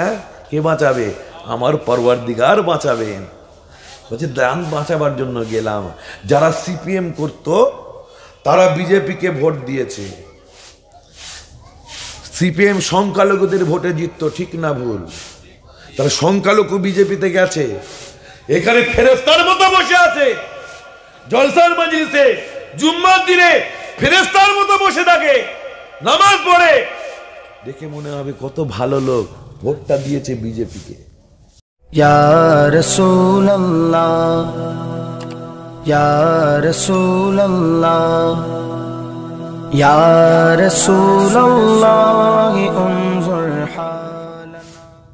হ্যাঁ কে বাঁচাবে আমার পরবার দিগার বাঁচাবেন বলছে দান বাঁচাবার জন্য গেলাম যারা সিপিএম করত তারা বিজেপিকে ভোট দিয়েছে সিপিএম সংখ্যালঘুদের ভোটে জিততো ঠিক না ভুল তারা সংখ্যালঘু বিজেপিতে গেছে এখানে ফেরেস্তার মতো বসে আছে জলসার মজলিসে জুম্মার দিনে ফেরেস্তার মতো বসে থাকে নামাজ পড়ে দেখে মনে হবে কত ভালো লোক ভোটটা দিয়েছে বিজেপিকে ইয়ার সোল্লাহ ইয়ার সোল্লাহ ইয়ার সোল্লাহ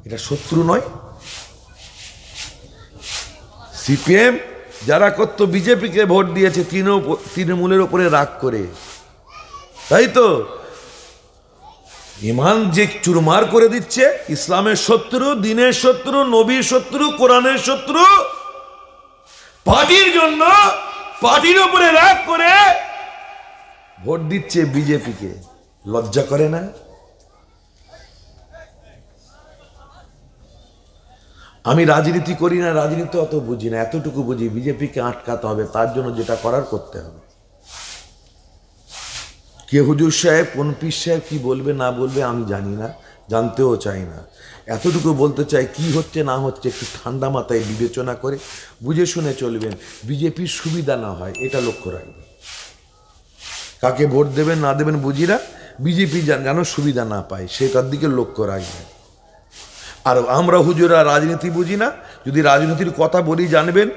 এটা শত্রু নয় সিপিএম যারা করতো বিজেপিকে ভোট দিয়েছে তৃণমূলের ওপরে রাগ করে তাই তো ইমান যে চুরমার করে দিচ্ছে ইসলামের শত্রু দিনের শত্রু নবীর শত্রু কোরআনের শত্রু পার্টির জন্য পার্টির উপরে রাগ করে ভোট দিচ্ছে বিজেপিকে লজ্জা করে না আমি রাজনীতি করি না রাজনীতি অত বুঝি না এতটুকু বুঝি বিজেপিকে আটকাতে হবে তার জন্য যেটা করার করতে হবে কে হুজুর সাহেব কোন পীর সাহেব কী বলবে না বলবে আমি জানি না জানতেও চাই না এতটুকু বলতে চাই কি হচ্ছে না হচ্ছে একটু ঠান্ডা মাথায় বিবেচনা করে বুঝে শুনে চলবেন বিজেপির সুবিধা না হয় এটা লক্ষ্য রাখবেন কাকে ভোট দেবেন না দেবেন বুঝিরা বিজেপি যেন সুবিধা না পায় সেটার দিকে লক্ষ্য রাখবেন আর আমরা হুজুরা রাজনীতি বুঝি না যদি রাজনীতির কথা বলি জানবেন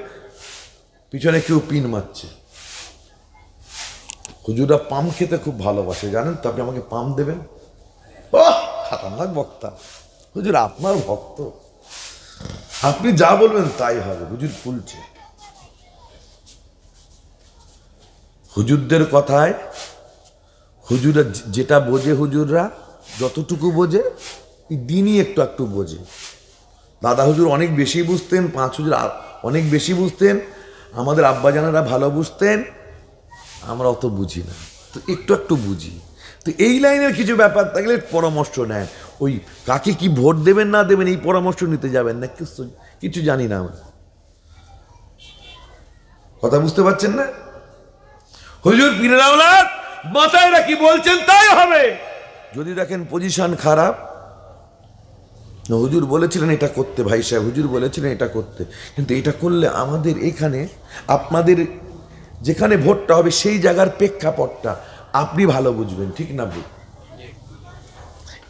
পিছনে কেউ পিন মারছে হুজুরা পাম খেতে খুব ভালোবাসে জানেন তো আপনি আমাকে পাম দেবেন বাহ খাতারনাক বক্তা হুজুর আপনার ভক্ত আপনি যা বলবেন তাই হবে হুজুর ফুলছে হুজুরদের কথায় হুজুরা যেটা বোঝে হুজুররা যতটুকু বোঝে দিনই একটু একটু বোঝে দাদা হুজুর অনেক বেশি বুঝতেন পাঁচ হুজুর অনেক বেশি বুঝতেন আমাদের আব্বাজানারা ভালো বুঝতেন আমরা অত বুঝি না তো একটু একটু বুঝি তো এই লাইনের কিছু ব্যাপার থাকলে পরামর্শ নেন ওই কাকে কি ভোট দেবেন না দেবেন এই পরামর্শ নিতে যাবেন না কিছু কিছু জানি না আমরা কথা বুঝতে পারছেন না হুজুর পীরাউলাদ মাথায় রাখি বলছেন তাই হবে যদি দেখেন পজিশন খারাপ হুজুর বলেছিলেন এটা করতে ভাই সাহেব হুজুর বলেছিলেন এটা করতে কিন্তু এটা করলে আমাদের এখানে আপনাদের যেখানে ভোটটা হবে সেই জায়গার প্রেক্ষাপটটা আপনি ভালো বুঝবেন ঠিক না ভুল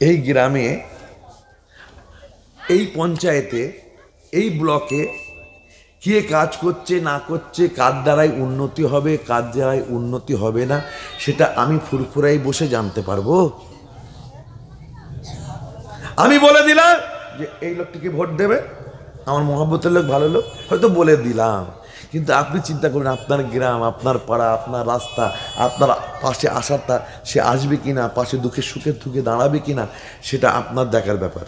এই গ্রামে এই পঞ্চায়েতে এই ব্লকে কে কাজ করছে না করছে কার দ্বারাই উন্নতি হবে কার দ্বারাই উন্নতি হবে না সেটা আমি ফুরফুরাই বসে জানতে পারবো আমি বলে দিলাম যে এই লোকটিকে ভোট দেবে আমার মহাব্বতের লোক ভালো লোক হয়তো বলে দিলাম কিন্তু আপনি চিন্তা করুন আপনার গ্রাম আপনার পাড়া আপনার রাস্তা আপনার পাশে আসাটা সে আসবে কি না পাশে দুঃখে সুখে দুঃখে দাঁড়াবে কি না সেটা আপনার দেখার ব্যাপার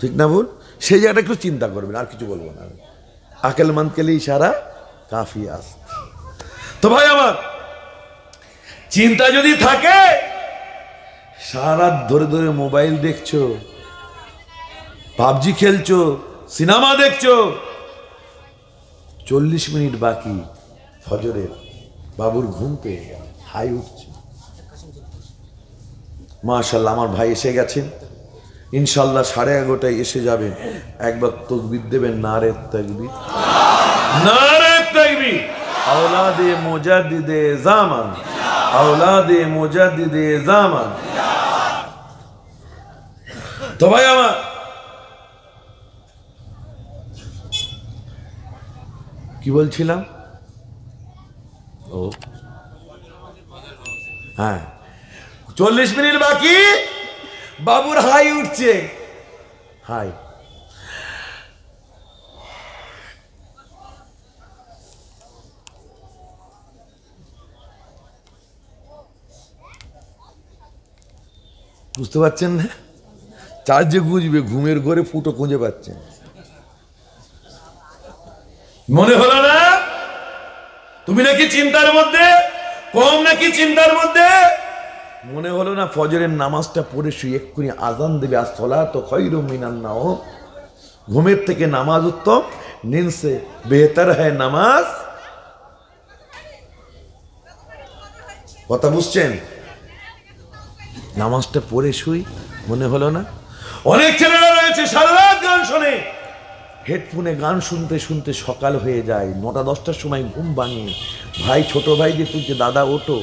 ঠিক না ভুল সেই জায়গাটা একটু চিন্তা করবেন আর কিছু বলবো না আকেল মানকেলে ইশারা কাফি আস তো ভাই আমার চিন্তা যদি থাকে সারা ধরে ধরে মোবাইল দেখছো পাবজি খেলছো সিনেমা দেখছো চল্লিশ মিনিট বাকি ফজরের বাবুর ঘুম পেয়ে গেল হাই উঠছে মাশাল্লাহ আমার ভাই এসে গেছেন ইনশাল্লাহ সাড়ে এগারোটায় এসে যাবে একবার তকবির দেবেন নারে তকবির নারে তকবির আওলাদে মোজাদিদে জামান আওলাদে মোজাদিদে জামান তো ভাই আমার কি বলছিলাম ও হ্যাঁ চল্লিশ মিনিট বাকি বাবুর হাই উঠছে হাই বুঝতে পারছেন না চার্জে গুজবে ঘুমের ঘরে ফুটো খুঁজে পাচ্ছেন মনে হলো না তুমি নাকি চিন্তার মধ্যে কম নাকি চিন্তার মধ্যে মনে হলো না ফজরের নামাজটা পড়ে শুয়ে এক্ষুনি আজান দেবে আর সলা তো খৈর মিনান ও ঘুমের থেকে নামাজ উত্তম নিনসে বেহতার হ্যায় নামাজ কথা বুঝছেন নামাজটা পড়ে শুই মনে হলো না অনেক ছেলেরা রয়েছে সারা রাত গান শোনে হেডফোনে গান শুনতে শুনতে সকাল হয়ে যায় নটা দশটার সময় ঘুম ভাঙে ভাই ছোট ভাই যে তুলছে দাদা ওটো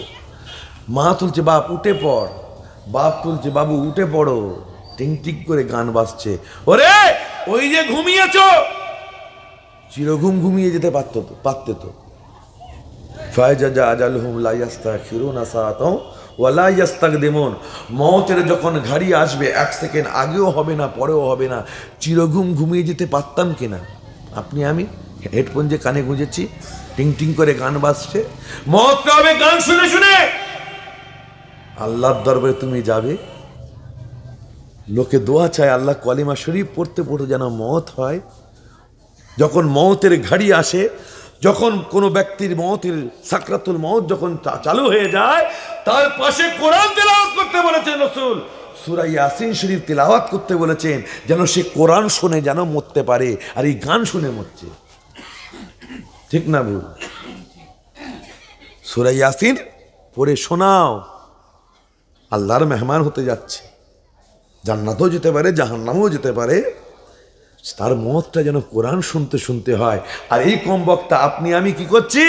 মা তুলছে বাপ উঠে পড় বাপ তুলছে বাবু উঠে পড়ো টিং টিং করে গান বাজছে ওরে ওই যে ঘুমিয়েছ চিরঘুম ঘুমিয়ে যেতে পারত পারতে তো ফায়জা যা আজাল হুম লাইয়াস্তা খিরুনা সাহাত ওয়ালাইয়াস্তাক দেমন মতের যখন ঘাড়ি আসবে এক সেকেন্ড আগেও হবে না পরেও হবে না চিরঘুম ঘুমিয়ে যেতে পারতাম কিনা আপনি আমি হেডফোন যে কানে গুঁজেছি টিং টিং করে গান বাজছে মত হবে গান শুনে শুনে আল্লাহর দরবারে তুমি যাবে লোকে দোয়া চায় আল্লাহ কলিমা শরীফ পড়তে পড়তে যেন মত হয় যখন মতের ঘাড়ি আসে যখন কোন ব্যক্তির মতের সাকরাতুল মত যখন চালু হয়ে যায় তার পাশে কোরআন তেলাওয়াত করতে বলেছেন রসুল সুরাই ইয়াসিন শরীফ তেলাওয়াত করতে বলেছেন যেন সে কোরআন শুনে যেন মরতে পারে আর এই গান শুনে মরছে ঠিক না ভুল সুরাই ইয়াসিন পড়ে শোনাও আল্লাহর মেহমান হতে যাচ্ছে জান্নাতও যেতে পারে জাহান্নামও যেতে পারে তার মতটা যেন কোরআন শুনতে শুনতে হয় আর এই কম বক্তা আপনি আমি কি করছি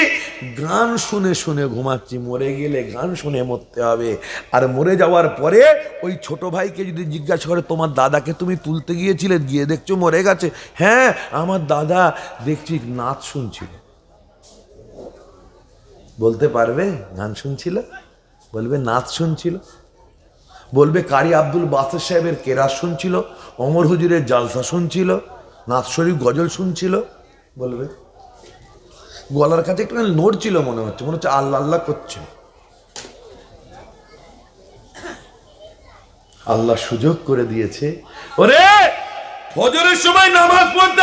গান শুনে শুনে ঘুমাচ্ছি মরে গেলে গান শুনে মরতে হবে আর মরে যাওয়ার পরে ওই ছোট ভাইকে যদি জিজ্ঞাসা করে তোমার দাদাকে তুমি তুলতে গিয়েছিলে গিয়ে দেখছো মরে গেছে হ্যাঁ আমার দাদা দেখছি নাচ শুনছিল বলতে পারবে গান শুনছিল বলবে নাচ শুনছিল বলবে কারি আব্দুল বাসের সাহেবের কেরাস শুনছিল অমর হুজুরের জালসা শুনছিল নাথ শরীফ গজল শুনছিল বলবে গলার কাছে একটুখানি নড়ছিল মনে হচ্ছে মনে হচ্ছে আল্লাহ আল্লাহ করছে আল্লাহ সুযোগ করে দিয়েছে ওরে সময় নামাজ পড়তে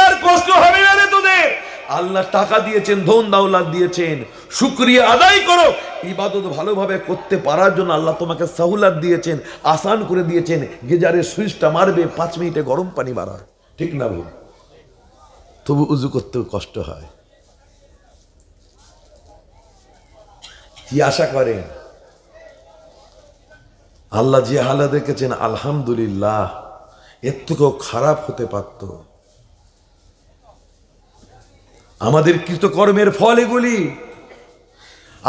আল্লাহ টাকা দিয়েছেন ধন দাওলাত দিয়েছেন শুক্রিয়া আদায় করো ইবাদত ভালোভাবে করতে পারার জন্য আল্লাহ তোমাকে সাহুলাত দিয়েছেন আসান করে দিয়েছেন গেজারে সুইচটা মারবে পাঁচ মিনিটে গরম পানি মারা ঠিক না ভুল তবু উজু করতেও কষ্ট হয় কি আশা করেন আল্লাহ যে হালা দেখেছেন আলহামদুলিল্লাহ এর থেকেও খারাপ হতে পারতো আমাদের কৃতকর্মের ফল এগুলি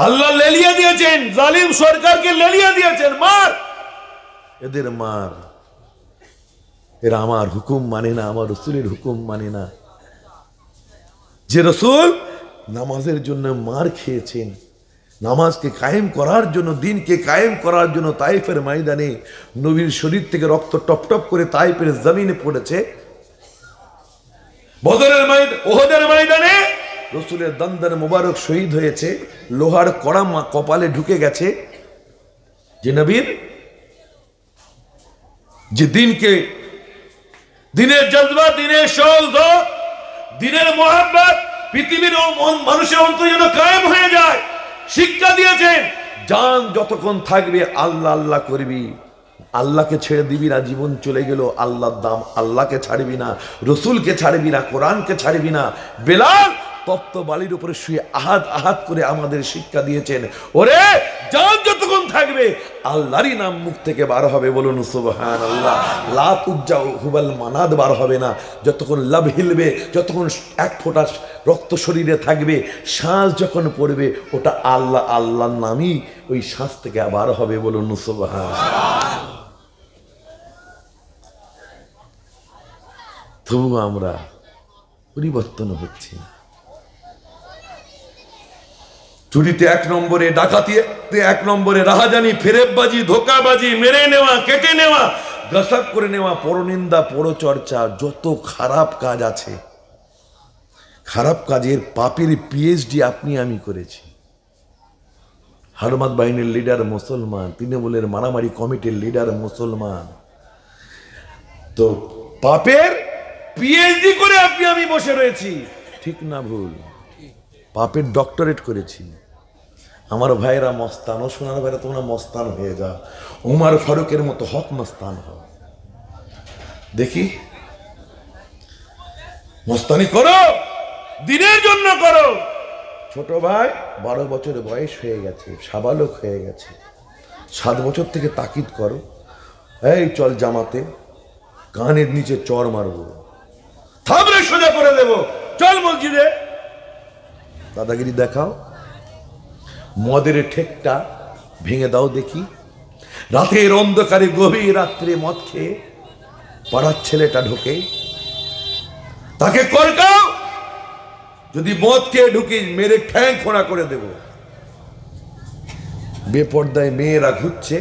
আল্লাহ লেলিয়া দিয়েছেন জালিম সরকারকে লেলিয়া দিয়েছেন মার এদের মার এরা আমার হুকুম মানে না আমার রসুলের হুকুম মানে না যে রসুল নামাজের জন্য মার খেয়েছেন নামাজকে কায়েম করার জন্য দিনকে কায়েম করার জন্য তাইফের ময়দানে নবীর শরীর থেকে রক্ত টপটপ করে তাইফের জমিনে পড়েছে বদরের ওহদের ময়দানে রসুলের দন্দন মুবারক শহীদ হয়েছে লোহার কড়া কপালে ঢুকে গেছে যে নবীর যে দিনকে দিনের জজবা দিনের সৌধ দিনের মোহাম্মত পৃথিবীর মানুষের অন্ত যেন কায়েম হয়ে যায় শিক্ষা দিয়েছেন যান যতক্ষণ থাকবে আল্লাহ আল্লাহ করবি আল্লাহকে ছেড়ে দিবি না জীবন চলে গেল আল্লাহর দাম আল্লাহকে ছাড়বি না রসুলকে ছাড়বি না কোরআনকে ছাড়বি না বেলাল তপ্ত বালির উপরে শুয়ে আহাত আহাত করে আমাদের শিক্ষা দিয়েছেন ওরে যান যতক্ষণ থাকবে আল্লাহরই নাম মুখ থেকে বার হবে বলুন সুবহান আল্লাহ লাত উজ্জা হুবাল মানাদ বার হবে না যতক্ষণ লাভ হিলবে যতক্ষণ এক ফোঁটা রক্ত শরীরে থাকবে শ্বাস যখন পড়বে ওটা আল্লাহ আল্লাহর নামই ওই শ্বাস থেকে আবার হবে বলুন সুবহান তবুও আমরা পরিবর্তন হচ্ছে চুরিতে এক নম্বরে ডাকাতিতে এক নম্বরে রাহাজানি ফেরেববাজি ধোকাবাজি মেরে নেওয়া কেটে নেওয়া গাসাপ করে নেওয়া পরনিন্দা পরচর্চা যত খারাপ কাজ আছে খারাপ কাজের পাপের পিএইচডি আপনি আমি করেছি হারমাদ বাহিনীর লিডার মুসলমান তৃণমূলের মারামারি কমিটির লিডার মুসলমান তো পাপের পিএইচডি করে আপনি আমি বসে রয়েছি ঠিক না ভুল পাপের ডক্টরেট করেছি আমার ভাইরা মস্তান ও সোনার ভাইরা তোমরা মস্তান হয়ে যা উমার ফারুকের মতো হক মস্তান হও দেখি মস্তানি করো দিনের জন্য করো ছোট ভাই বারো বছর বয়স হয়ে গেছে সাবালক হয়ে গেছে সাত বছর থেকে তাকিদ করো এই চল জামাতে কানের নিচে চর মারবো থাবড়ে সোজা করে দেব চল মসজিদে দাদাগিরি দেখাও মদের ঠেকটা ভেঙে দাও দেখি রাতের অন্ধকারে গভীর রাত্রে মদ খেয়ে পাড়ার ছেলেটা ঢোকে তাকে করকাও যদি মদ খেয়ে ঢুকি মেরে ঠ্যাং খোঁড়া করে দেব বেপর্দায় মেয়েরা ঘুরছে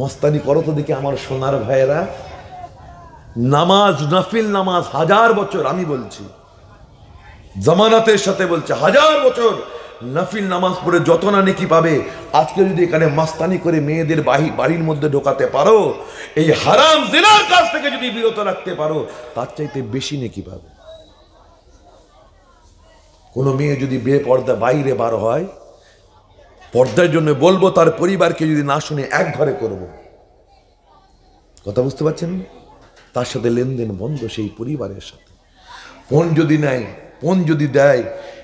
মস্তানি করো তো দেখি আমার সোনার ভাইয়েরা নামাজ নাফিল নামাজ হাজার বছর আমি বলছি জামানাতের সাথে বলছে হাজার বছর নাফিল নামাজ পড়ে যত না নেকি পাবে আজকে যদি এখানে মাস্তানি করে মেয়েদের বাহি বাড়ির মধ্যে ঢোকাতে পারো এই হারাম জেলার কাছ থেকে যদি বিরত রাখতে পারো তার চাইতে বেশি নেকি পাবে কোনো মেয়ে যদি বে পর্দা বাইরে বার হয় পর্দার জন্য বলবো তার পরিবারকে যদি না শুনে এক ঘরে করব কথা বুঝতে পারছেন তার সাথে লেনদেন বন্ধ সেই পরিবারের সাথে পণ যদি নেয় পণ যদি দেয়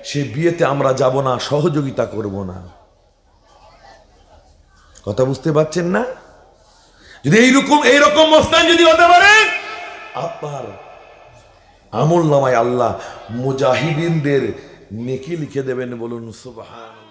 সে বিয়েতে আমরা যাব না সহযোগিতা করব না কথা বুঝতে পারছেন না যদি এইরকম এইরকম অবস্থান যদি হতে পারে আপনার আমল নামায় আল্লাহ মুজাহিদিনদের নেকি লিখে দেবেন বলুন সুবাহ